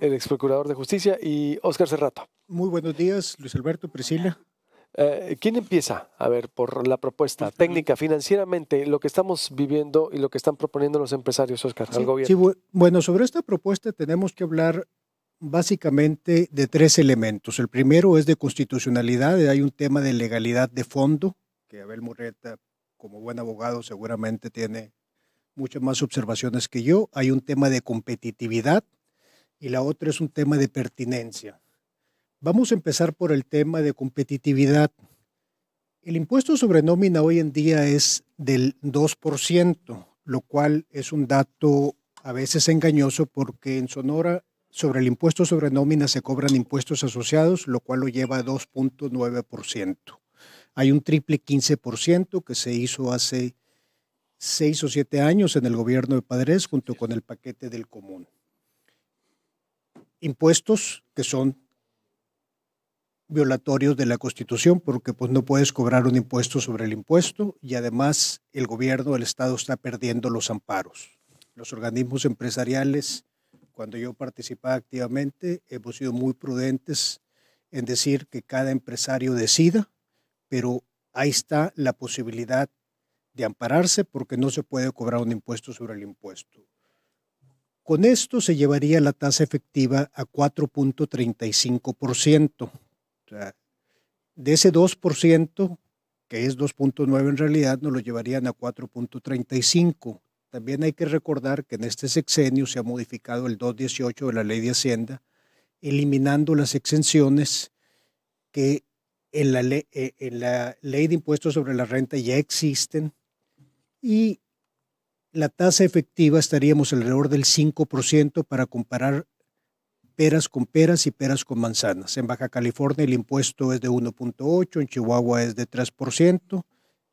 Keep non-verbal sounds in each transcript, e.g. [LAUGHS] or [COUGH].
el ex procurador de justicia, y Óscar Cerrato. Muy buenos días, Luis Alberto, Priscila. Eh, ¿Quién empieza? A ver, por la propuesta pues, técnica, eh, financieramente, lo que estamos viviendo y lo que están proponiendo los empresarios, Oscar, al gobierno. Sí, bueno, sobre esta propuesta tenemos que hablar básicamente de tres elementos. El primero es de constitucionalidad, eh, hay un tema de legalidad de fondo, que Abel Murreta, como buen abogado, seguramente tiene muchas más observaciones que yo. Hay un tema de competitividad, y la otra es un tema de pertinencia. Vamos a empezar por el tema de competitividad. El impuesto sobre nómina hoy en día es del 2%, lo cual es un dato a veces engañoso porque en Sonora sobre el impuesto sobre nómina se cobran impuestos asociados, lo cual lo lleva a 2.9%. Hay un triple 15% que se hizo hace seis o siete años en el gobierno de Padres junto con el paquete del común impuestos que son violatorios de la Constitución porque pues no puedes cobrar un impuesto sobre el impuesto y además el gobierno, el Estado está perdiendo los amparos. Los organismos empresariales, cuando yo participaba activamente, hemos sido muy prudentes en decir que cada empresario decida, pero ahí está la posibilidad de ampararse porque no se puede cobrar un impuesto sobre el impuesto. Con esto se llevaría la tasa efectiva a 4.35%. de ese 2%, que es 2.9 en realidad, nos lo llevarían a 4.35. También hay que recordar que en este sexenio se ha modificado el 218 de la Ley de Hacienda, eliminando las exenciones que en la, eh, en la Ley de Impuestos sobre la Renta ya existen y la tasa efectiva estaríamos alrededor del 5% para comparar peras con peras y peras con manzanas. En Baja California el impuesto es de 1.8, en Chihuahua es de 3%,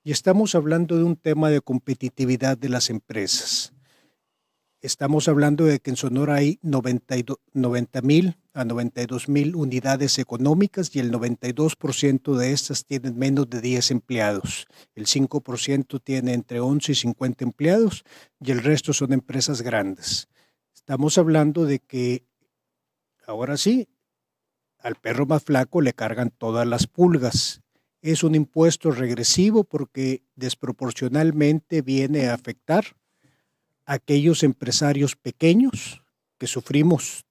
y estamos hablando de un tema de competitividad de las empresas. Estamos hablando de que en Sonora hay 90 mil a 92 mil unidades económicas y el 92% de estas tienen menos de 10 empleados. El 5% tiene entre 11 y 50 empleados y el resto son empresas grandes. Estamos hablando de que, ahora sí, al perro más flaco le cargan todas las pulgas. Es un impuesto regresivo porque desproporcionalmente viene a afectar a aquellos empresarios pequeños que sufrimos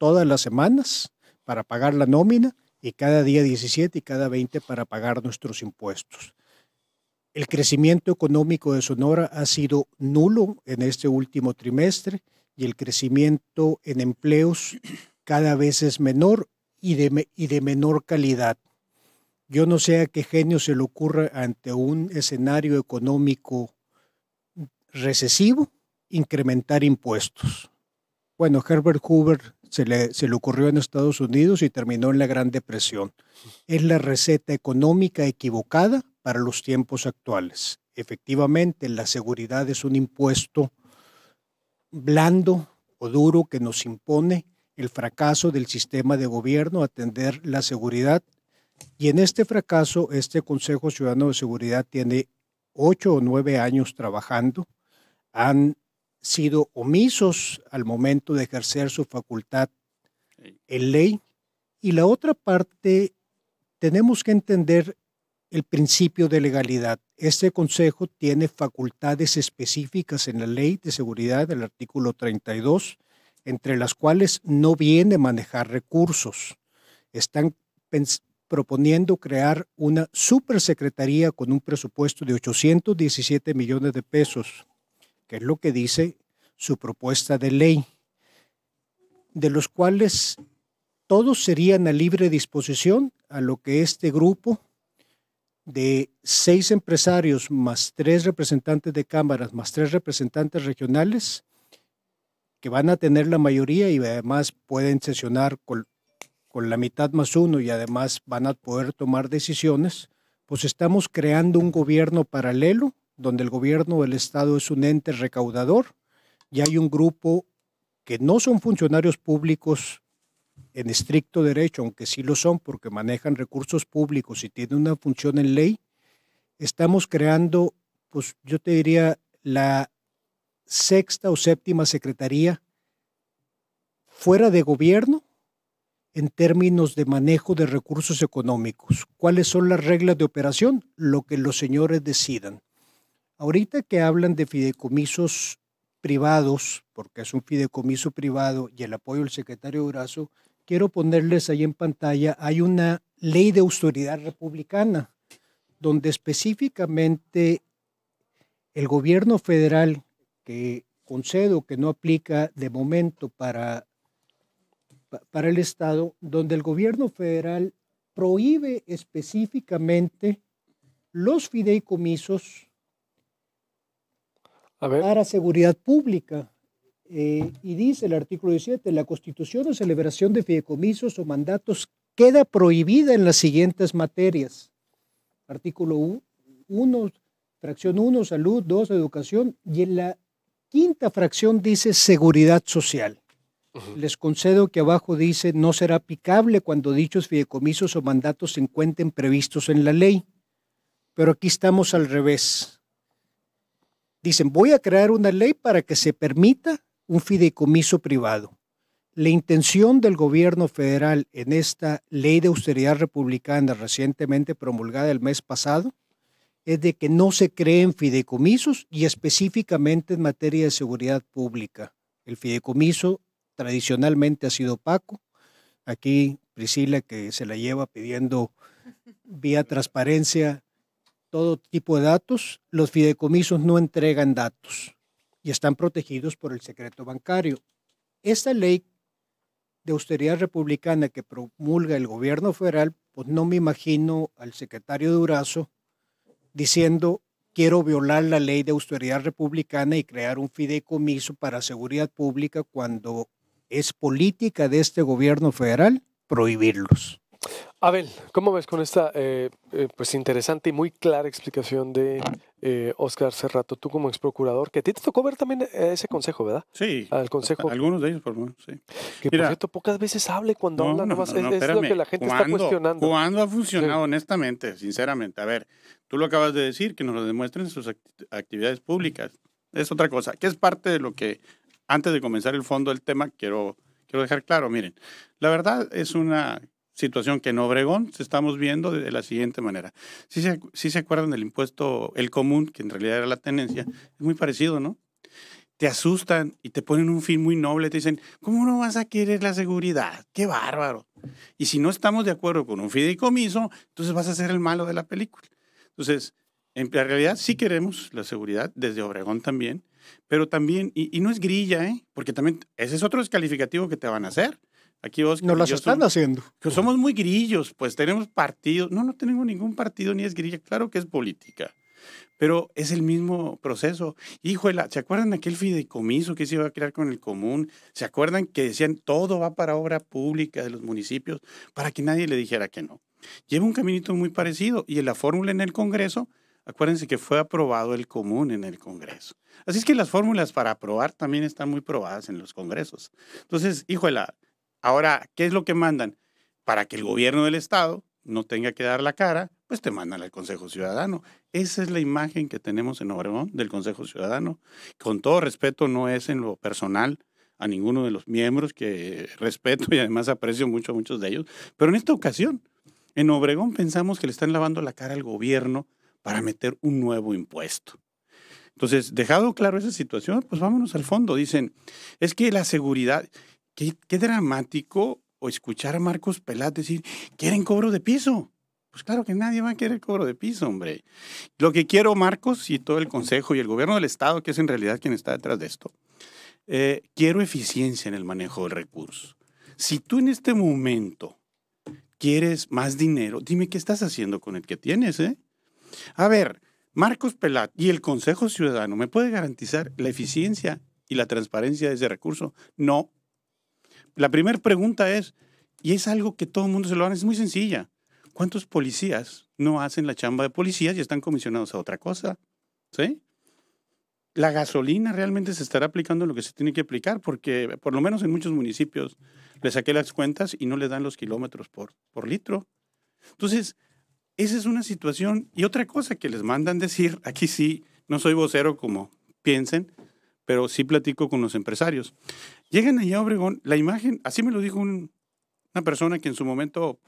todas las semanas para pagar la nómina y cada día 17 y cada 20 para pagar nuestros impuestos. El crecimiento económico de Sonora ha sido nulo en este último trimestre y el crecimiento en empleos cada vez es menor y de, y de menor calidad. Yo no sé a qué genio se le ocurra ante un escenario económico recesivo incrementar impuestos. Bueno, Herbert Hoover se le, ocurrió en Estados Unidos y terminó en la Gran Depresión. Es la receta económica equivocada para los tiempos actuales. Efectivamente, la seguridad es un impuesto blando o duro que nos impone el fracaso del sistema de gobierno, atender la seguridad. Y en este fracaso, este Consejo Ciudadano de Seguridad tiene ocho o nueve años trabajando, han sido omisos al momento de ejercer su facultad en ley. Y la otra parte, tenemos que entender el principio de legalidad. Este Consejo tiene facultades específicas en la Ley de Seguridad del artículo 32, entre las cuales no viene manejar recursos. Están proponiendo crear una supersecretaría con un presupuesto de 817 millones de pesos que es lo que dice su propuesta de ley, de los cuales todos serían a libre disposición a lo que este grupo de seis empresarios más tres representantes de cámaras más tres representantes regionales que van a tener la mayoría y además pueden sesionar con, con, la mitad más uno y además van a poder tomar decisiones, pues estamos creando un gobierno paralelo donde el gobierno o el Estado es un ente recaudador y hay un grupo que no son funcionarios públicos en estricto derecho, aunque sí lo son porque manejan recursos públicos y tienen una función en ley, estamos creando, pues yo te diría, la sexta o séptima secretaría fuera de gobierno en términos de manejo de recursos económicos. ¿Cuáles son las reglas de operación? Lo que los señores decidan. Ahorita que hablan de fideicomisos privados, porque es un fideicomiso privado y el apoyo del secretario Durazo, quiero ponerles ahí en pantalla, hay una ley de autoridad republicana, donde específicamente el gobierno federal, que concedo que no aplica de momento para, para el Estado, donde el gobierno federal prohíbe específicamente los fideicomisos para seguridad pública. Eh, y dice el artículo 17, la constitución o celebración de fideicomisos o mandatos queda prohibida en las siguientes materias. Artículo 1, fracción 1, salud, 2, educación, y en la quinta fracción dice seguridad social. Les concedo que abajo dice no será aplicable cuando dichos fideicomisos o mandatos se encuentren previstos en la ley. Pero aquí estamos al revés. Dicen, voy a crear una ley para que se permita un fideicomiso privado. La intención del gobierno federal en esta ley de austeridad republicana recientemente promulgada el mes pasado es de que no se creen fideicomisos y específicamente en materia de seguridad pública. El fideicomiso tradicionalmente ha sido opaco. Aquí Priscila, que se la lleva pidiendo vía [LAUGHS] transparencia todo tipo de datos, los fideicomisos no entregan datos y están protegidos por el secreto bancario. Esta ley de austeridad republicana que promulga el gobierno federal, pues no me imagino al secretario Durazo diciendo quiero violar la ley de austeridad republicana y crear un fideicomiso para seguridad pública cuando es política de este gobierno federal prohibirlos. Abel, ¿cómo ves con esta eh, eh, pues interesante y muy clara explicación de eh, Óscar Oscar Cerrato, tú como ex procurador, que a ti te tocó ver también ese consejo, ¿verdad? Sí. Al consejo. Algunos de ellos, por favor. sí. Que Mira, por cierto, pocas veces hable cuando habla nomás. es, lo que la gente está cuestionando. ¿Cuándo ha funcionado, honestamente, sinceramente? A ver, tú lo acabas de decir, que nos lo demuestren en sus actividades públicas. Es otra cosa, que es parte de lo que, antes de comenzar el fondo del tema, quiero, quiero dejar claro. Miren, la verdad es una situación que en Obregón estamos viendo de la siguiente manera. Si se, si se acuerdan del impuesto, el común, que en realidad era la tenencia, es muy parecido, ¿no? Te asustan y te ponen un fin muy noble, te dicen, ¿cómo no vas a querer la seguridad? ¡Qué bárbaro! Y si no estamos de acuerdo con un fideicomiso, entonces vas a ser el malo de la película. Entonces, en realidad sí queremos la seguridad, desde Obregón también, pero también, y, y no es grilla, ¿eh? porque también ese es otro descalificativo que te van a hacer Aquí vos. Nos las están haciendo. Que somos muy grillos, pues tenemos partidos. No, no tenemos ningún partido ni es grilla. Claro que es política. Pero es el mismo proceso. Híjole, ¿se acuerdan de aquel fideicomiso que se iba a crear con el común? ¿Se acuerdan que decían todo va para obra pública de los municipios para que nadie le dijera que no? Lleva un caminito muy parecido y en la fórmula en el Congreso, acuérdense que fue aprobado el común en el Congreso. Así es que las fórmulas para aprobar también están muy probadas en los Congresos. Entonces, híjole, Ahora, ¿qué es lo que mandan? Para que el gobierno del Estado no tenga que dar la cara, pues te mandan al Consejo Ciudadano. Esa es la imagen que tenemos en Obregón del Consejo Ciudadano. Con todo respeto, no es en lo personal a ninguno de los miembros que [LAUGHS] respeto y además aprecio mucho a muchos de ellos, pero en esta ocasión, en Obregón pensamos que le están lavando la cara al gobierno para meter un nuevo impuesto. Entonces, dejado claro esa situación, pues vámonos al fondo. Dicen, es que la seguridad, Qué, dramático o escuchar a Marcos Pelat decir, quieren cobro de piso. Pues claro que nadie va a querer cobro de piso, hombre. Lo que quiero, Marcos, y todo el Consejo y el gobierno del Estado, que es en realidad quien está detrás de esto, eh, quiero eficiencia en el manejo del recurso. Si tú en este momento quieres más dinero, dime qué estás haciendo con el que tienes, ¿eh? A ver, Marcos Pelat y el Consejo Ciudadano, ¿me puede garantizar la eficiencia y la transparencia de ese recurso? No, la primera pregunta es, y es algo que todo el mundo se lo hace, es muy sencilla. ¿Cuántos policías no hacen la chamba de policías y están comisionados a otra cosa? ¿Sí? La gasolina realmente se estará aplicando lo que se tiene que aplicar, porque por lo menos en muchos municipios le saqué las cuentas y no le dan los kilómetros por, por litro. Entonces, esa es una situación. Y otra cosa que les mandan decir, [LAUGHS] aquí sí, no soy vocero como piensen, pero sí platico con los empresarios. Llegan allá a Obregón, la imagen, así me lo dijo una persona que en su momento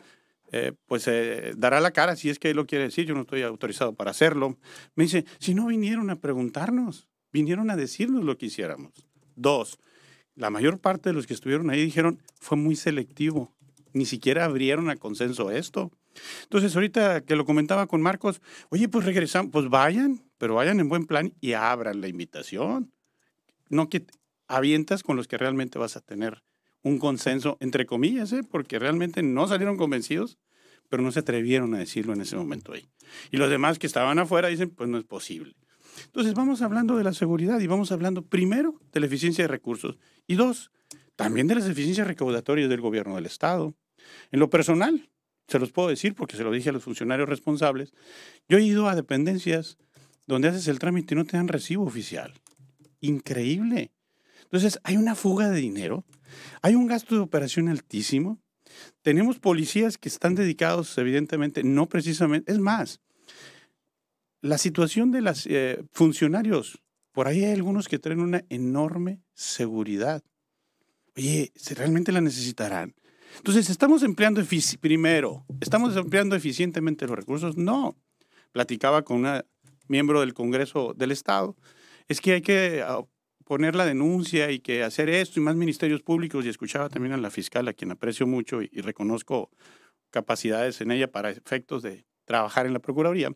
eh, pues eh, dará la cara si es que lo quiere decir, yo no estoy autorizado para hacerlo. Me dice, si no vinieron a preguntarnos, vinieron a decirnos lo que hiciéramos. Dos, la mayor parte de los que estuvieron ahí dijeron, fue muy selectivo, ni siquiera abrieron a consenso esto. Entonces, ahorita que lo comentaba con Marcos, oye, pues regresamos, pues vayan, pero vayan en buen plan y abran la invitación. No que avientas con los que realmente vas a tener un consenso, entre comillas, ¿eh? porque realmente no salieron convencidos, pero no se atrevieron a decirlo en ese momento ahí. Y los demás que estaban afuera dicen, pues no es posible. Entonces vamos hablando de la seguridad y vamos hablando primero de la eficiencia de recursos y dos, también de las eficiencias recaudatorias del gobierno del Estado. En lo personal, se los puedo decir porque se lo dije a los funcionarios responsables, yo he ido a dependencias donde haces el trámite y no te dan recibo oficial. Increíble. Entonces, hay una fuga de dinero, hay un gasto de operación altísimo, tenemos policías que están dedicados, evidentemente, no precisamente, es más, la situación de los eh, funcionarios, por ahí hay algunos que traen una enorme seguridad. Oye, ¿realmente la necesitarán? Entonces, ¿estamos empleando primero? ¿Estamos empleando eficientemente los recursos? No. Platicaba con un miembro del Congreso del Estado. Es que hay que ah, poner la denuncia y que hacer esto y más ministerios públicos. Y escuchaba también a la fiscal, a quien aprecio mucho y, reconozco capacidades en ella para efectos de trabajar en la Procuraduría,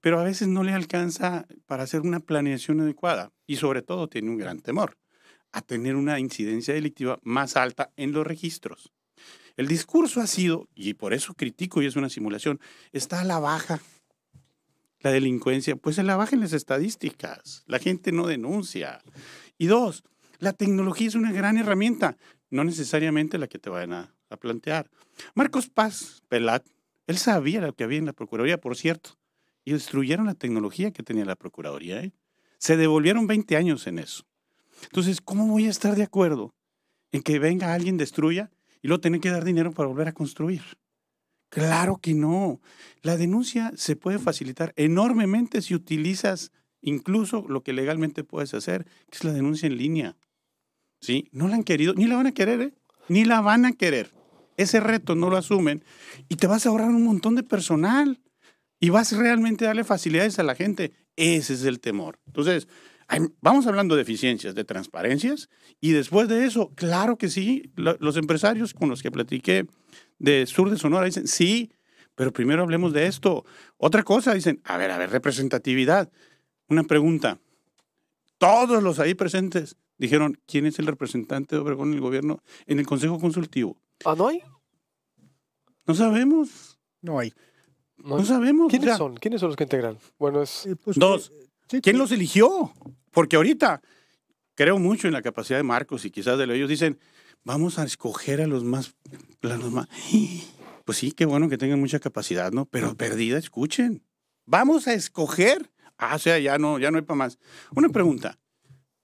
pero a veces no le alcanza para hacer una planeación adecuada y sobre todo tiene un gran temor a tener una incidencia delictiva más alta en los registros. El discurso ha sido, y por eso critico y es una simulación, está a la baja la delincuencia, pues a la baja en las estadísticas, la gente no denuncia. Y dos, la tecnología es una gran herramienta, no necesariamente la que te vayan a, plantear. Marcos Paz Pelat, él sabía lo que había en la Procuraduría, por cierto, y destruyeron la tecnología que tenía la Procuraduría. ¿eh? Se devolvieron 20 años en eso. Entonces, ¿cómo voy a estar de acuerdo en que venga alguien, destruya y luego tiene que dar dinero para volver a construir? Claro que no. La denuncia se puede facilitar enormemente si utilizas Incluso lo que legalmente puedes hacer, que es la denuncia en línea. ¿Sí? No la han querido, ni la van a querer, ¿eh? Ni la van a querer. Ese reto no lo asumen y te vas a ahorrar un montón de personal y vas realmente a darle facilidades a la gente. Ese es el temor. Entonces, vamos hablando de eficiencias, de transparencias, y después de eso, claro que sí, los empresarios con los que platiqué de Sur de Sonora dicen, sí, pero primero hablemos de esto. Otra cosa, dicen, a ver, a ver, representatividad. Una pregunta. Todos los ahí presentes dijeron, ¿quién es el representante de Obregón en el gobierno, en el Consejo Consultivo? ¿Ah, no hay? No sabemos. No hay. No, sabemos. ¿Quiénes son? ¿Quiénes son los que integran? Bueno, es... Eh, pues, Dos. Eh, ¿Quién los eligió? Porque ahorita creo mucho en la capacidad de Marcos y quizás de ellos dicen, vamos a escoger a los más... A los más... Pues sí, qué bueno que tengan mucha capacidad, ¿no? Pero perdida, escuchen. Vamos a escoger Ah, o sea, ya no, ya no hay para más. Una pregunta.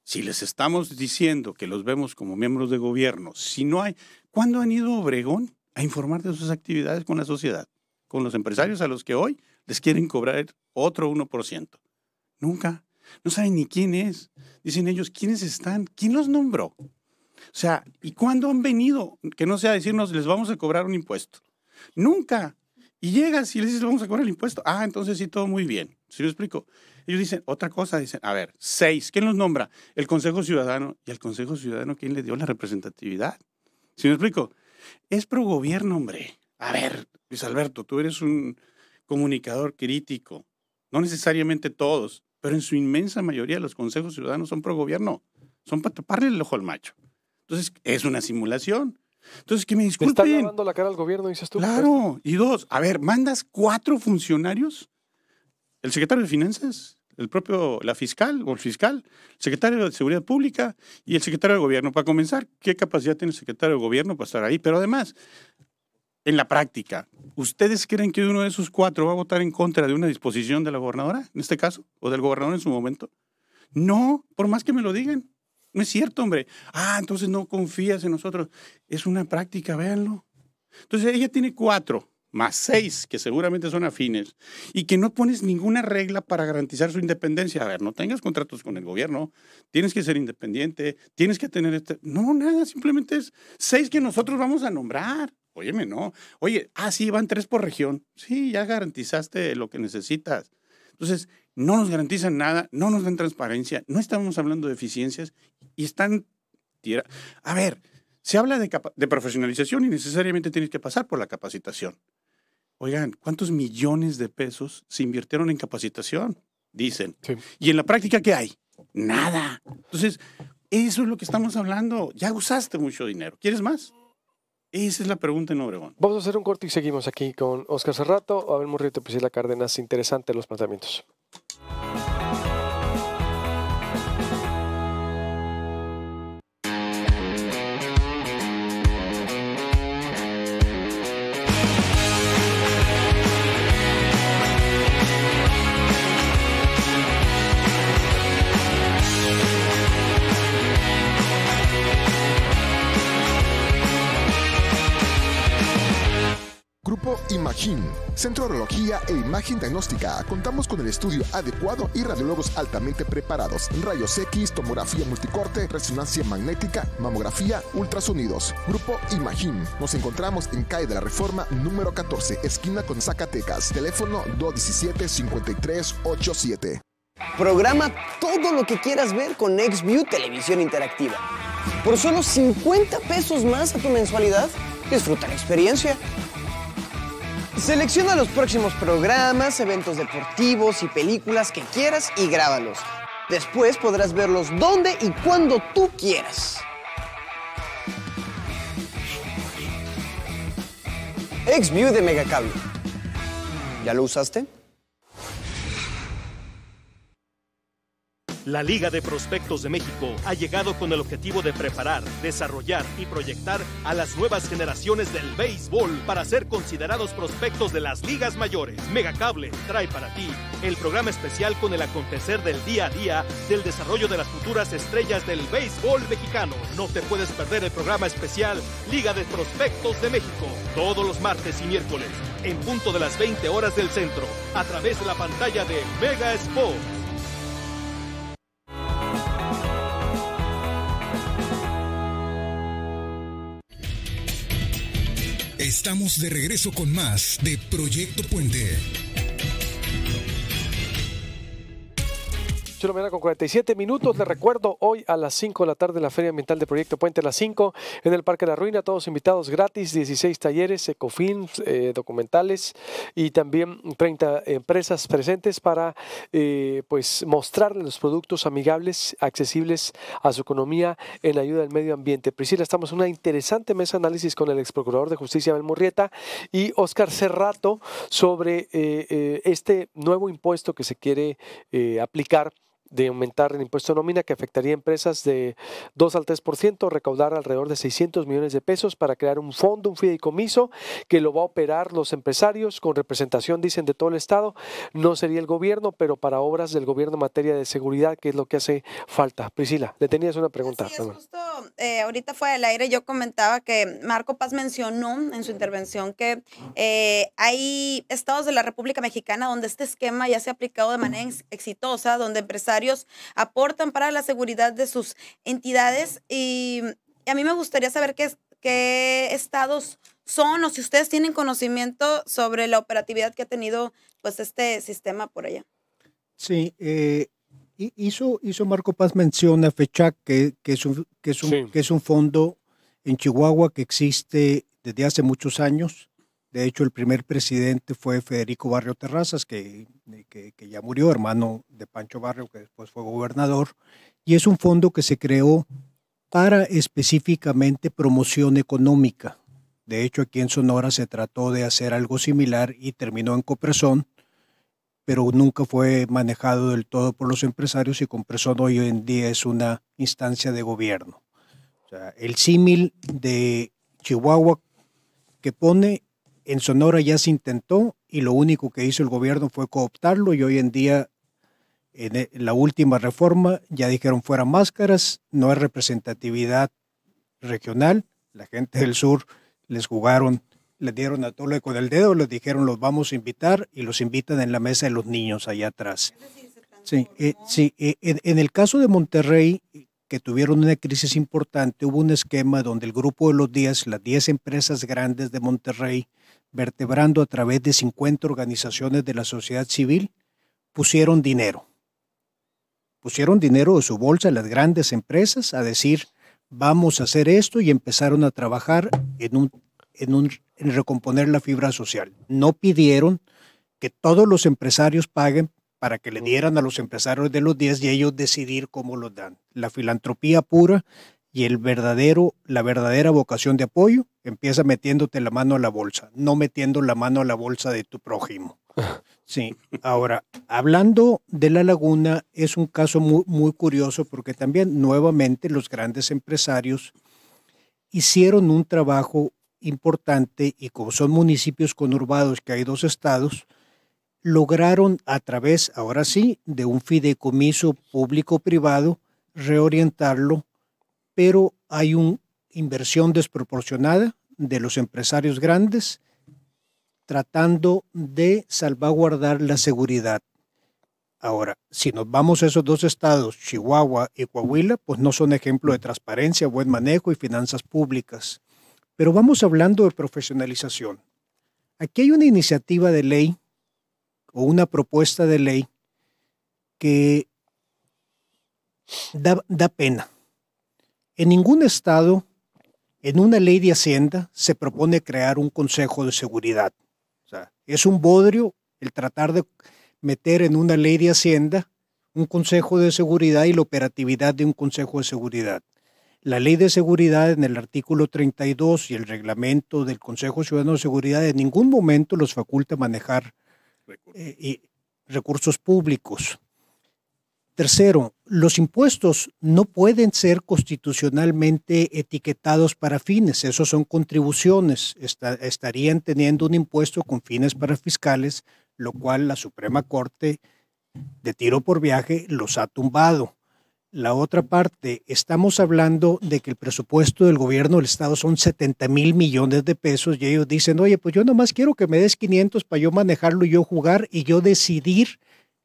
Si les estamos diciendo que los vemos como miembros de gobierno, si no hay, ¿cuándo han ido Obregón a informar de sus actividades con la sociedad? Con los empresarios a los que hoy les quieren cobrar otro 1%. Nunca. No saben ni quién es. Dicen ellos, ¿quiénes están? ¿Quién los nombró? O sea, ¿y cuándo han venido? Que no sea decirnos, les vamos a cobrar un impuesto. Nunca. Y llegas y le dices, vamos a cobrar el impuesto. Ah, entonces sí, todo muy bien. ¿Sí lo explico? Ellos dicen, otra cosa, dicen, a ver, seis, ¿quién los nombra? El Consejo Ciudadano. ¿Y al Consejo Ciudadano quién le dio la representatividad? ¿Sí me explico? Es pro gobierno, hombre. A ver, Luis Alberto, tú eres un comunicador crítico. No necesariamente todos, pero en su inmensa mayoría los consejos ciudadanos son pro gobierno. Son para taparle el ojo al macho. Entonces, es una simulación. Entonces, que me disculpen. Estás está lavando la cara al gobierno, dices tú. Claro. Y dos, a ver, mandas cuatro funcionarios, el secretario de Finanzas, el propio, la fiscal o el fiscal, el secretario de Seguridad Pública y el secretario de Gobierno. Para comenzar, ¿qué capacidad tiene el secretario de Gobierno para estar ahí? Pero además, en la práctica, ¿ustedes creen que uno de esos cuatro va a votar en contra de una disposición de la gobernadora, en este caso, o del gobernador en su momento? No, por más que me lo digan. No es cierto, hombre. Ah, entonces no confías en nosotros. Es una práctica, véanlo. Entonces ella tiene cuatro más seis, que seguramente son afines, y que no pones ninguna regla para garantizar su independencia. A ver, no tengas contratos con el gobierno, tienes que ser independiente, tienes que tener... Este... No, nada, simplemente es seis que nosotros vamos a nombrar. Óyeme, no. Oye, ah, sí, van tres por región. Sí, ya garantizaste lo que necesitas. Entonces, no nos garantizan nada, no nos dan transparencia, no estamos hablando de eficiencias y están... A ver, se habla de, profesionalización y necesariamente tienes que pasar por la capacitación. Oigan, ¿cuántos millones de pesos se invirtieron en capacitación? Dicen. ¿Y en la práctica qué hay? Nada. Entonces, eso es lo que estamos hablando. Ya usaste mucho dinero. ¿Quieres más? Esa es la pregunta en Obregón. Vamos a hacer un corte y seguimos aquí con Oscar Cerrato, Abel Murrieta y la Cárdenas. Interesante los planteamientos. Grupo Imagín. Centro de Orología e Imagen Diagnóstica. Contamos con el estudio adecuado y radiólogos altamente preparados. Rayos X, tomografía multicorte, resonancia magnética, mamografía, ultrasonidos. Grupo Imagín. Nos encontramos en calle de la Reforma número 14, esquina con Zacatecas. Teléfono 217-5387. Programa todo lo que quieras ver con XView Televisión Interactiva. Por solo 50 pesos más a tu mensualidad, disfruta la experiencia Selecciona los próximos programas, eventos deportivos y películas que quieras y grábalos. Después podrás verlos donde y cuando tú quieras. XView de Megacable. ¿Ya lo usaste? La Liga de Prospectos de México ha llegado con el objetivo de preparar, desarrollar y proyectar a las nuevas generaciones del béisbol para ser considerados prospectos de las ligas mayores. Megacable trae para ti el programa especial con el acontecer del día a día del desarrollo de las futuras estrellas del béisbol mexicano. No te puedes perder el programa especial Liga de Prospectos de México todos los martes y miércoles en punto de las 20 horas del centro a través de la pantalla de Mega Sport. Estamos de regreso con más de Proyecto Puente. Chulo, con 47 minutos. le recuerdo, hoy a las 5 de la tarde la Feria Ambiental de Proyecto Puente, a las 5 en el Parque de la Ruina. Todos invitados gratis, 16 talleres, Ecofin, eh, documentales y también 30 empresas presentes para eh, pues mostrarles los productos amigables, accesibles a su economía en ayuda al medio ambiente. Priscila, estamos en una interesante mesa de análisis con el ex procurador de justicia Abel Murrieta y Oscar Cerrato sobre eh, eh, este nuevo impuesto que se quiere aplicar de aumentar el impuesto de nómina que afectaría a empresas de 2 al 3%, recaudar alrededor de 600 millones de pesos para crear un fondo, un fideicomiso que lo va a operar los empresarios con representación, dicen, de todo el Estado. No sería el gobierno, pero para obras del gobierno en materia de seguridad, que es lo que hace falta. Priscila, le tenías una pregunta. Sí, es justo, eh, ahorita fue al aire, yo comentaba que Marco Paz mencionó en su intervención que eh, hay estados de la República Mexicana donde este esquema ya se ha aplicado de manera exitosa, donde empresarios aportan para la seguridad de sus entidades. Y a mí me gustaría saber qué, qué estados son o si ustedes tienen conocimiento sobre la operatividad que ha tenido pues este sistema por allá. Sí, eh, hizo, hizo Marco Paz menciona a FECHAC, que, es un, que, es un, que es un fondo en Chihuahua que existe desde hace muchos años. De hecho, el primer presidente fue Federico Barrio Terrazas, eh, que, ya murió, hermano de Pancho Barrio, que después fue gobernador, y es un fondo que se creó para específicamente promoción económica. De hecho, aquí en Sonora se trató de hacer algo similar y terminó en Copresón, pero nunca fue manejado del todo por los empresarios y Copresón hoy en día es una instancia de gobierno. O sea, el símil de Chihuahua que pone en Sonora ya se intentó y lo único que hizo el gobierno fue cooptarlo y hoy en día en e, la última reforma ya dijeron fuera máscaras, no hay representatividad regional, la gente del sur les jugaron, les dieron a tole con el dedo, les dijeron los vamos a invitar y los invitan en la mesa de los niños allá atrás. Sí, eh, eh, en, en, el caso de Monterrey, que tuvieron una crisis importante, hubo un esquema donde el grupo de los 10, las 10 empresas grandes de Monterrey, vertebrando a través de 50 organizaciones de la sociedad civil, pusieron dinero. Pusieron dinero de su bolsa las grandes empresas a decir, vamos a hacer esto y empezaron a trabajar en, un, en, un, en recomponer la fibra social. No pidieron que todos los empresarios paguen para que le dieran a los empresarios de los 10 y ellos decidir cómo los dan. La filantropía pura y el verdadero, la verdadera vocación de apoyo empieza metiéndote la mano a la bolsa, no metiendo la mano a la bolsa de tu prójimo. [LAUGHS] Sí, ahora, hablando de la laguna, es un caso muy, muy curioso porque también nuevamente los grandes empresarios hicieron un trabajo importante y como son municipios conurbados que hay dos estados, lograron a través, ahora sí, de un fideicomiso público-privado, reorientarlo pero hay una inversión desproporcionada de los empresarios grandes tratando de salvaguardar la seguridad. Ahora, si nos vamos a esos dos estados, Chihuahua y Coahuila, pues no son ejemplo de transparencia, buen manejo y finanzas públicas. Pero vamos hablando de profesionalización. Aquí hay una iniciativa de ley o una propuesta de ley que da, da pena en ningún estado, en una ley de hacienda, se propone crear un Consejo de Seguridad. O sea, es un bodrio el tratar de meter en una ley de hacienda un Consejo de Seguridad y la operatividad de un Consejo de Seguridad. La ley de seguridad en el artículo 32 y el reglamento del Consejo Ciudadano de Seguridad en ningún momento los faculta manejar recursos eh, públicos. Tercero, los impuestos no pueden ser constitucionalmente etiquetados para fines, esos son contribuciones, estarían teniendo un impuesto con fines para fiscales, lo cual la Suprema Corte de tiro por viaje los ha tumbado. La otra parte, estamos hablando de que el presupuesto del gobierno del Estado son 70 mil millones de pesos y ellos dicen, oye, pues yo nomás quiero que me des 500 para yo manejarlo y yo jugar y yo decidir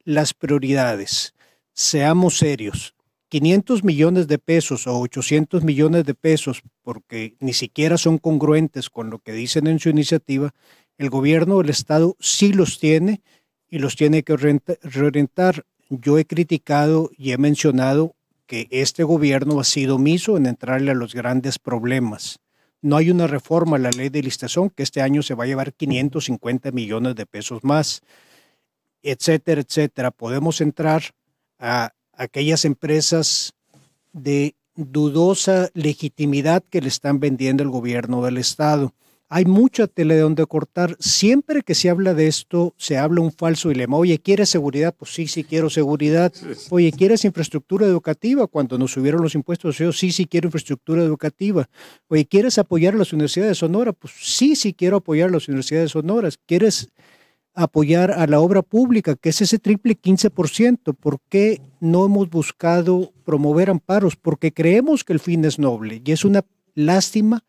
las prioridades seamos serios. 500 millones de pesos o 800 millones de pesos, porque ni siquiera son congruentes con lo que dicen en su iniciativa, el gobierno del Estado sí los tiene y los tiene que reorientar. Yo he criticado y he mencionado que este gobierno ha sido omiso en entrarle a los grandes problemas. No hay una reforma a la ley de licitación que este año se va a llevar 550 millones de pesos más, etcétera, etcétera. Podemos entrar a aquellas empresas de dudosa legitimidad que le están vendiendo el gobierno del Estado. Hay mucha tele de donde cortar. Siempre que se habla de esto, se habla un falso dilema. Oye, ¿quieres seguridad? Pues sí, sí quiero seguridad. Oye, ¿quieres infraestructura educativa? Cuando nos subieron los impuestos, yo sí, sí quiero infraestructura educativa. Oye, ¿quieres apoyar a las universidades de Sonora? Pues sí, sí quiero apoyar a las universidades de Sonora. ¿Quieres apoyar a la obra pública, que es ese triple 15%. ¿Por qué no hemos buscado promover amparos? Porque creemos que el fin es noble y es una lástima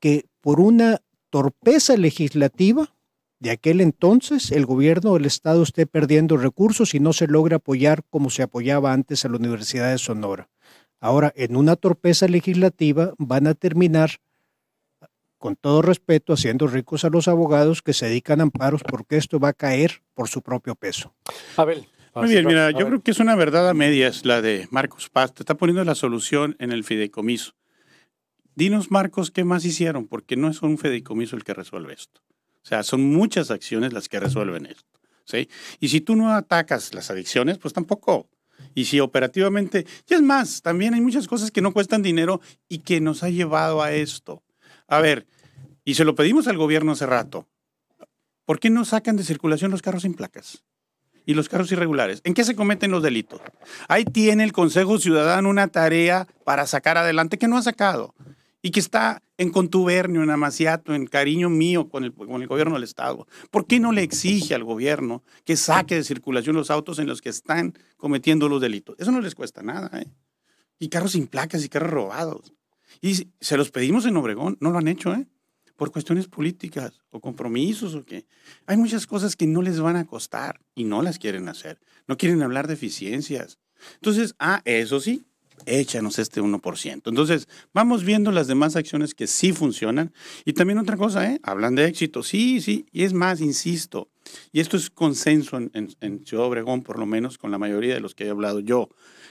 que por una torpeza legislativa de aquel entonces el gobierno del Estado esté perdiendo recursos y no se logra apoyar como se apoyaba antes a la Universidad de Sonora. Ahora, en una torpeza legislativa van a terminar con todo respeto, haciendo ricos a los abogados que se dedican a amparos porque esto va a caer por su propio peso. Abel. Muy bien, mira, yo creo que es una verdad a medias la de Marcos Paz. Te está poniendo la solución en el fideicomiso. Dinos, Marcos, ¿qué más hicieron? Porque no es un fideicomiso el que resuelve esto. O sea, son muchas acciones las que resuelven esto. ¿sí? Y si tú no atacas las adicciones, pues tampoco. Y si operativamente, y es más, también hay muchas cosas que no cuestan dinero y que nos ha llevado a esto. A ver, y se lo pedimos al gobierno hace rato. ¿Por qué no sacan de circulación los carros sin placas? Y los carros irregulares. ¿En qué se cometen los delitos? Ahí tiene el Consejo Ciudadano una tarea para sacar adelante que no ha sacado y que está en contubernio, en amaciato, en cariño mío con el, con el gobierno del Estado. ¿Por qué no le exige al gobierno que saque de circulación los autos en los que están cometiendo los delitos? Eso no les cuesta nada. ¿eh? Y carros sin placas y carros robados. Y se los pedimos en Obregón, no lo han hecho, ¿eh? Por cuestiones políticas o compromisos o qué. Hay muchas cosas que no les van a costar y no las quieren hacer. No quieren hablar de eficiencias. Entonces, ah, eso sí, échanos este 1%. Entonces, vamos viendo las demás acciones que sí funcionan. Y también otra cosa, ¿eh? Hablan de éxito, sí, sí. Y es más, insisto, y esto es consenso en, Ciudad Obregón, por lo menos con la mayoría de los que he hablado yo,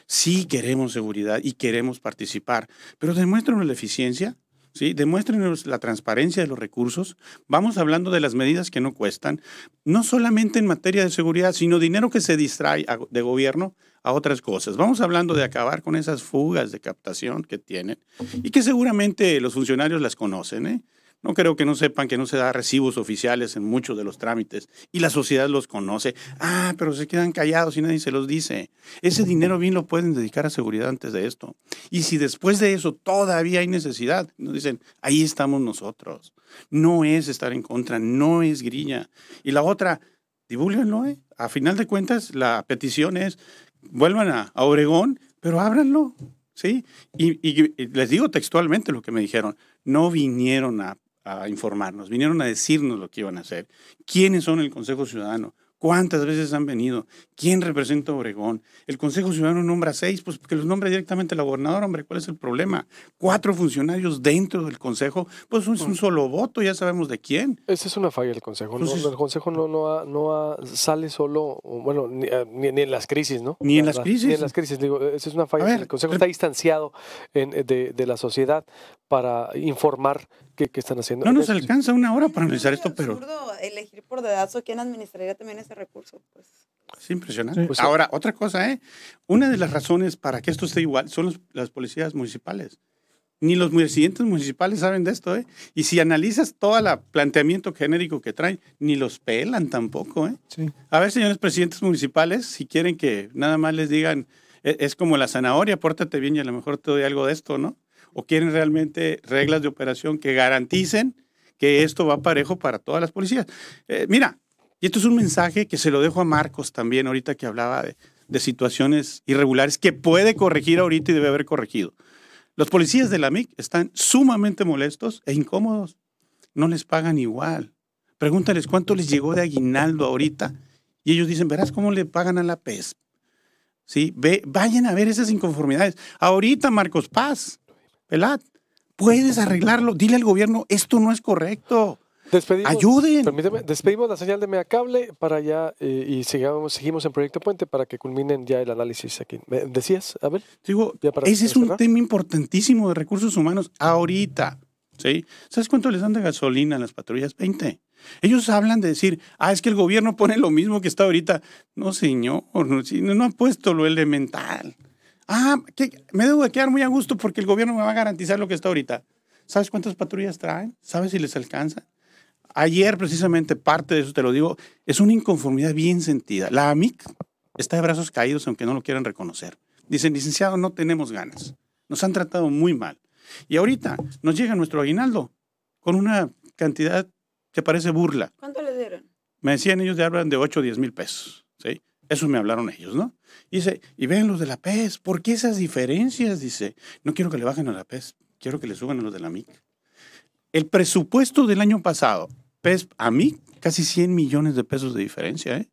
sí queremos seguridad y queremos participar, pero demuéstrenos la eficiencia, ¿sí? demuéstrenos la transparencia de los recursos. Vamos hablando de las medidas que no cuestan, no solamente en materia de seguridad, sino dinero que se distrae de gobierno a otras cosas. Vamos hablando de acabar con esas fugas de captación que tienen y que seguramente los funcionarios las conocen. ¿eh? No creo que no sepan que no se da recibos oficiales en muchos de los trámites y la sociedad los conoce. Ah, pero se quedan callados y nadie se los dice. Ese dinero bien lo pueden dedicar a seguridad antes de esto. Y si después de eso todavía hay necesidad, nos dicen, ahí estamos nosotros. No es estar en contra, no es grilla. Y la otra, divulguenlo, ¿eh? A final de cuentas, la petición es, vuelvan a, a Oregón, pero ábranlo. ¿sí? y, les digo textualmente lo que me dijeron, no vinieron a, a informarnos, vinieron a decirnos lo que iban a hacer, quiénes son el Consejo Ciudadano, cuántas veces han venido, quién representa a Obregón. El Consejo Ciudadano nombra seis, pues que los nombre directamente la gobernadora, hombre, ¿cuál es el problema? Cuatro funcionarios dentro del Consejo, pues es un mm. solo voto, ya sabemos de quién. Esa es una falla del Consejo, el Consejo no, no, no sale solo, bueno, eh, ni, en las crisis, ¿no? Ni en las crisis. Ni en las crisis, digo, esa es una falla, el Consejo está distanciado de, de la sociedad para informar qué, están haciendo. No nos alcanza una hora para analizar esto, pero... Es absurdo elegir por dedazo quién administraría también ese recurso. Pues. Es impresionante. Pues, eh, Ahora, otra cosa, ¿eh? Una de las razones para que esto esté igual son las policías municipales. Ni los presidentes municipales saben de esto, ¿eh? Y si analizas todo el planteamiento genérico que traen, ni los pelan tampoco, ¿eh? A ver, señores presidentes municipales, si quieren que nada más les digan, e-, es como la zanahoria, pórtate bien y a lo mejor te doy algo de esto, ¿no? o quieren realmente reglas de operación que garanticen que esto va parejo para todas las policías. Eh, mira, y esto es un mensaje que se lo dejo a Marcos también ahorita que hablaba de, situaciones irregulares que puede corregir ahorita y debe haber corregido. Los policías de la MIC están sumamente molestos e incómodos. No les pagan igual. Pregúntales cuánto les llegó de aguinaldo ahorita. Y ellos dicen, verás cómo le pagan a la PES. ¿Sí? vayan a ver esas inconformidades. Ahorita Marcos Paz ¿verdad? Puedes arreglarlo. Dile al gobierno, esto no es correcto. Despedimos, Ayuden. despedimos la señal de Cable para allá eh, y sigamos, seguimos en Proyecto Puente para que culminen ya el análisis aquí. ¿Me ¿Decías, ver. Digo, ese es un tema importantísimo de recursos humanos ahorita. ¿sí? ¿Sabes cuánto les dan de gasolina a las patrullas? 20. Ellos hablan de decir, ah, es que el gobierno pone lo mismo que está ahorita. No, señor, no, no ha puesto lo elemental. Ah, que me debo de quedar muy a gusto porque el gobierno me va a garantizar lo que está ahorita. ¿Sabes cuántas patrullas traen? ¿Sabes si les alcanza? Ayer, precisamente, parte de eso te lo digo, es una inconformidad bien sentida. La AMIC está de brazos caídos, aunque no lo quieran reconocer. Dicen, licenciado, no tenemos ganas. Nos han tratado muy mal. Y ahorita nos llega nuestro aguinaldo con una cantidad que parece burla. ¿Cuánto le dieron? Me decían ellos, hablan de 8 o 10 mil pesos. ¿sí? Eso me hablaron ellos, ¿no? Y dice, y ven los de la PES, ¿por qué esas diferencias? Dice, no quiero que le bajen a la PES, quiero que le suban a los de la MIC. El presupuesto del año pasado, PES a MIC, casi 100 millones de pesos de diferencia, ¿eh?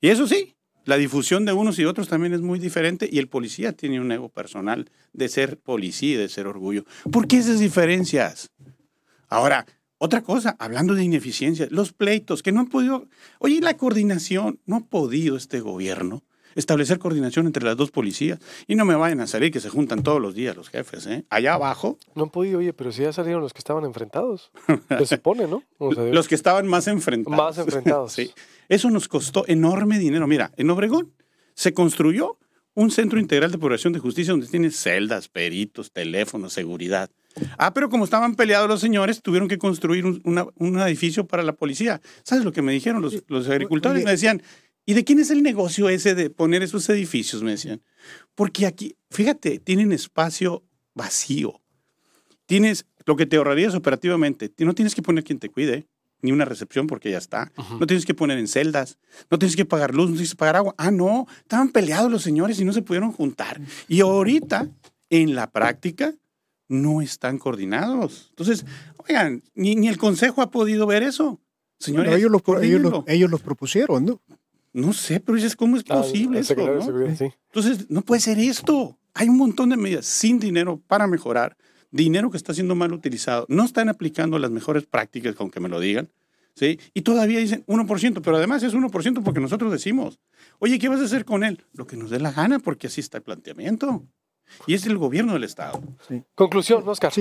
Y eso sí, la difusión de unos y otros también es muy diferente y el policía tiene un ego personal de ser policía y de ser orgullo. ¿Por qué esas diferencias? Ahora, otra cosa, hablando de ineficiencia, los pleitos que no han podido, oye, la coordinación, no ha podido este gobierno establecer coordinación entre las dos policías. Y no me vayan a salir que se juntan todos los días los jefes, ¿eh? Allá abajo. No han podido, oye, pero si ya salieron los que estaban enfrentados, se supone, ¿no? los que estaban más enfrentados. Más enfrentados. [LAUGHS] sí. Eso nos costó enorme dinero. Mira, en Obregón se construyó un centro integral de población de justicia donde tiene celdas, peritos, teléfonos, seguridad. Ah, pero como estaban peleados los señores, tuvieron que construir un, edificio para la policía. ¿Sabes lo que me dijeron los, agricultores? Me decían, ¿y de quién es el negocio ese de poner esos edificios? Me decían. Porque aquí, fíjate, tienen espacio vacío. Tienes lo que te ahorrarías operativamente. No tienes que poner quien te cuide, ni una recepción porque ya está. No tienes que poner en celdas, no tienes que pagar luz, no tienes que pagar agua. Ah, no, estaban peleados los señores y no se pudieron juntar. Y ahorita, en la práctica, no están coordinados. Entonces, oigan, ni, el Consejo ha podido ver eso. Señores, ellos, los, propusieron, ¿no? No sé, pero dices, ¿cómo es ah, posible eso? Entonces, no puede ser esto. Hay un montón de medidas sin dinero para mejorar, dinero que está siendo mal utilizado, no están aplicando las mejores prácticas, aunque me lo digan, ¿sí? Y todavía dicen 1%, pero además es 1% porque nosotros decimos, oye, ¿qué vas a hacer con él? Lo que nos dé la gana, porque así está el planteamiento. Y es el gobierno del Estado. Conclusión, Oscar.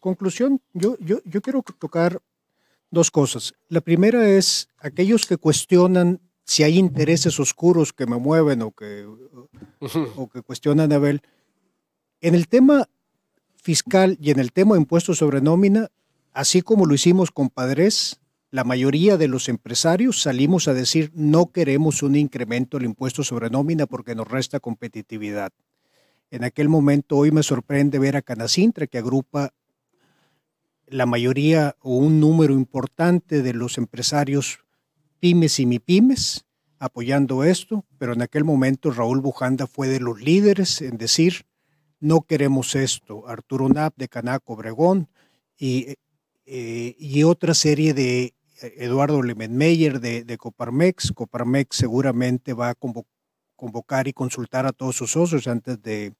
conclusión, yo, yo, quiero tocar dos cosas. La primera es aquellos que cuestionan si hay intereses oscuros que me mueven o que, o que cuestionan a Abel. En el tema fiscal y en el tema de impuestos sobre nómina, así como lo hicimos con Padres, la mayoría de los empresarios salimos a decir no queremos un incremento del impuesto sobre nómina porque nos resta competitividad. En aquel momento, hoy me sorprende ver a Canacintra, que agrupa la mayoría o un número importante de los empresarios pymes y mipymes apoyando esto, pero en aquel momento Raúl Bujanda fue de los líderes en decir, no queremos esto. Arturo Nap de Canaco Obregón y, eh, otra serie de eh, Eduardo Lemenmeyer de, de Coparmex. Coparmex seguramente va a convocar convocar y consultar a todos sus socios antes de,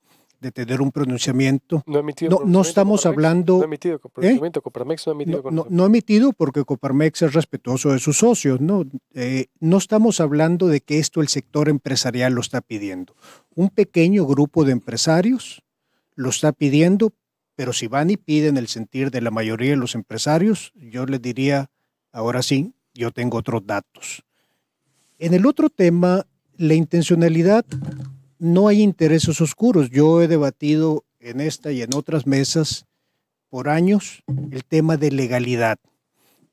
tener un pronunciamiento. No, emitido no, estamos hablando... No emitido, pronunciamiento, Coparmex no emitido. No, no, emitido porque Coparmex es respetuoso de sus socios. No, eh, no estamos hablando de que esto el sector empresarial lo está pidiendo. Un pequeño grupo de empresarios lo está pidiendo, pero si van y piden el sentir de la mayoría de los empresarios, yo les diría, ahora sí, yo tengo otros datos. En el otro tema la intencionalidad, no hay intereses oscuros. Yo he debatido en esta y en otras mesas por años el tema de legalidad.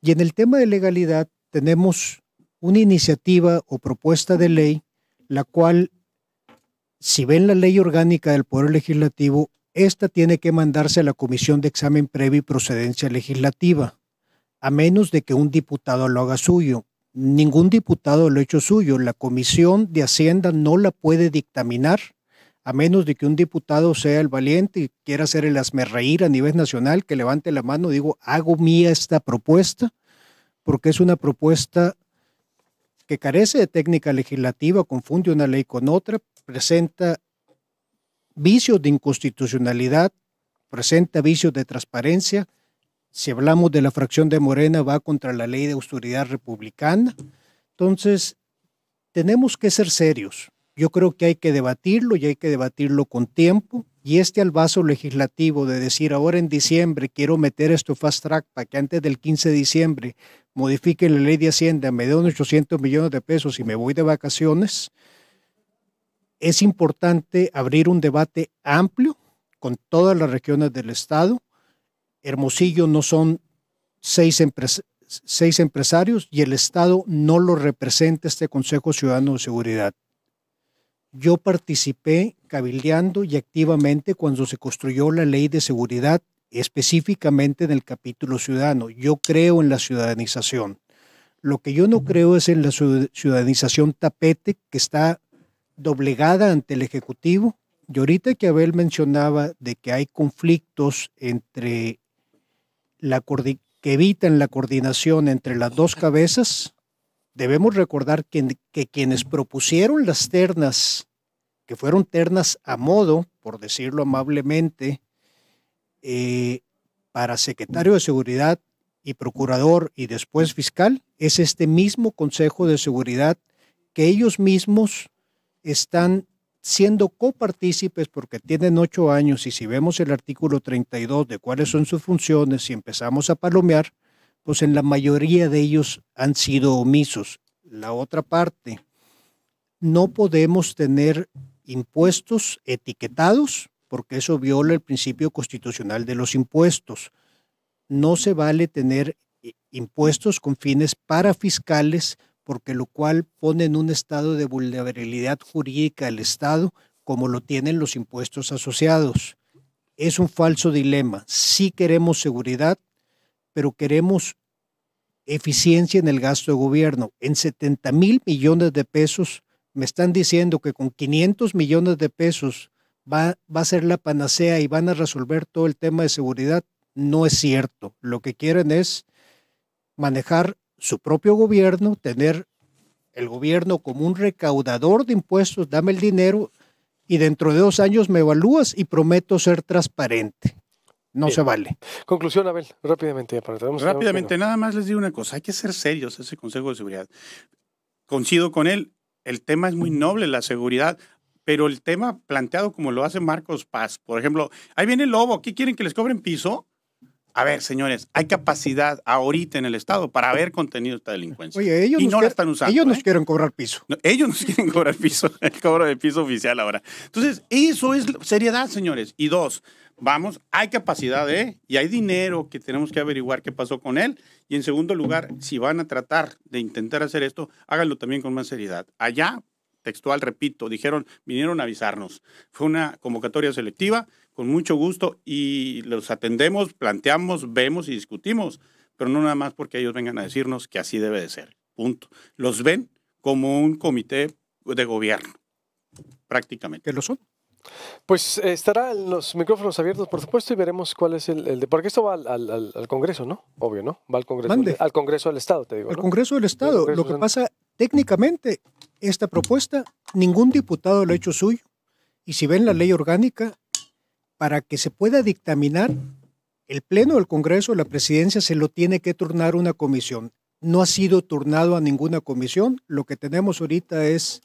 Y en el tema de legalidad tenemos una iniciativa o propuesta de ley, la cual, si ven la ley orgánica del Poder Legislativo, esta tiene que mandarse a la Comisión de Examen Previo y Procedencia Legislativa, a menos de que un diputado lo haga suyo. Ningún diputado lo ha hecho suyo. La Comisión de Hacienda no la puede dictaminar a menos de que un diputado sea el valiente y quiera hacer el asmerreír a nivel nacional, que levante la mano, digo, hago mía esta propuesta, porque es una propuesta que carece de técnica legislativa, confunde una ley con otra, presenta vicios de inconstitucionalidad, presenta vicios de transparencia, si hablamos de la fracción de Morena, va contra la ley de austeridad republicana. Entonces, tenemos que ser serios. Yo creo que hay que debatirlo y hay que debatirlo con tiempo. Y este albazo legislativo de decir ahora en diciembre quiero meter esto fast track para que antes del 15 de diciembre modifiquen la ley de Hacienda, me den 800 millones de pesos y me voy de vacaciones, es importante abrir un debate amplio con todas las regiones del Estado Hermosillo no son seis, empresarios y el Estado no lo representa este Consejo Ciudadano de Seguridad. Yo participé cabildeando y activamente cuando se construyó la ley de seguridad, específicamente en el capítulo ciudadano. Yo creo en la ciudadanización. Lo que yo no creo es en la ciudadanización tapete que está doblegada ante el Ejecutivo. Y ahorita que Abel mencionaba de que hay conflictos entre que evitan la coordinación entre las dos cabezas, debemos recordar que, quienes propusieron las ternas, que fueron ternas a modo, por decirlo amablemente, eh, para secretario de Seguridad y procurador y después fiscal, es este mismo Consejo de Seguridad que ellos mismos están siendo copartícipes porque tienen ocho años y si vemos el artículo 32 de cuáles son sus funciones y si empezamos a palomear, pues en la mayoría de ellos han sido omisos. La otra parte, no podemos tener impuestos etiquetados porque eso viola el principio constitucional de los impuestos. No se vale tener eh, impuestos con fines parafiscales porque lo cual pone en un estado de vulnerabilidad jurídica al Estado, como lo tienen los impuestos asociados. Es un falso dilema. Sí queremos seguridad, pero queremos eficiencia en el gasto de gobierno. En 70 mil millones de pesos, me están diciendo que con 500 millones de pesos va, va a ser la panacea y van a resolver todo el tema de seguridad. No es cierto. Lo que quieren es manejar su propio gobierno, tener el gobierno como un recaudador de impuestos, dame el dinero y dentro de dos años me evalúas y prometo ser transparente. No se vale. Conclusión, Abel, rápidamente. rápidamente, nada más les digo una cosa, hay que ser serios ese Consejo de Seguridad. Coincido con él, el tema es muy noble, la seguridad, pero el tema planteado como lo hace Marcos Paz, por ejemplo, ahí viene el lobo, ¿qué quieren que les cobren piso? A ver, señores, hay capacidad ahorita en el Estado para haber contenido esta delincuencia. Oye, ellos y no la están usando. Ellos nos ¿eh? quieren cobrar piso. ellos nos [LAUGHS] quieren cobrar piso, el cobro de piso oficial ahora. Entonces, eso es seriedad, señores. Y dos, vamos, hay capacidad, ¿eh? Y hay dinero que tenemos que averiguar qué pasó con él. Y en segundo lugar, si van a tratar de intentar hacer esto, háganlo también con más seriedad. Allá, textual, repito, dijeron, vinieron a avisarnos. Fue una convocatoria selectiva con mucho gusto y los atendemos, planteamos, vemos y discutimos, pero no nada más porque ellos vengan a decirnos que así debe de ser. Punto. Los ven como un comité de gobierno, prácticamente. Que lo son. Pues eh, estarán los micrófonos abiertos, por supuesto, y veremos cuál es el, de. Porque esto va al, Congreso, ¿no? Obvio, ¿no? Va al Congreso. Al Congreso del Estado, te digo. Al Congreso del Estado. lo que pasa, técnicamente, esta propuesta, ningún diputado lo ha hecho suyo. Y si ven la ley orgánica, para que se pueda dictaminar, el Pleno, el Congreso, la Presidencia se lo tiene que turnar una comisión. No ha sido turnado a ninguna comisión. Lo que tenemos ahorita es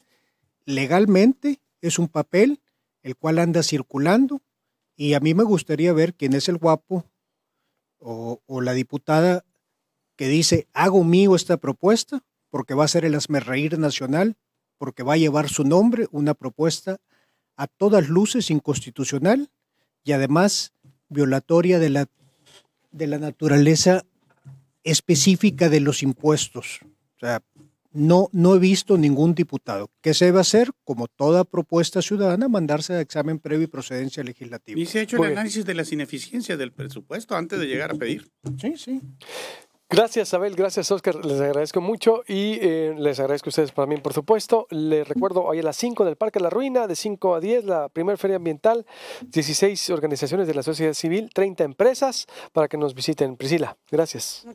legalmente, es un papel el cual anda circulando y a mí me gustaría ver quién es el guapo o, la diputada que dice, hago mío esta propuesta porque va a ser el asmerreír nacional, porque va a llevar su nombre, una propuesta a todas luces inconstitucional y además violatoria de la, de la naturaleza específica de los impuestos. O sea, no, no he visto ningún diputado. ¿Qué se va a hacer? Como toda propuesta ciudadana, mandarse a examen previo y procedencia legislativa. Y se ha hecho el pues análisis de las ineficiencias del presupuesto antes de llegar a pedir. Sí, sí. Gracias, Abel. Gracias, Oscar. Les agradezco mucho y eh, les agradezco a ustedes mí, por supuesto. Les recuerdo, hoy a las 5 del Parque La Ruina, de 5 a 10, la primera feria ambiental, 16 organizaciones de la sociedad civil, 30 empresas para que nos visiten. Priscila, gracias.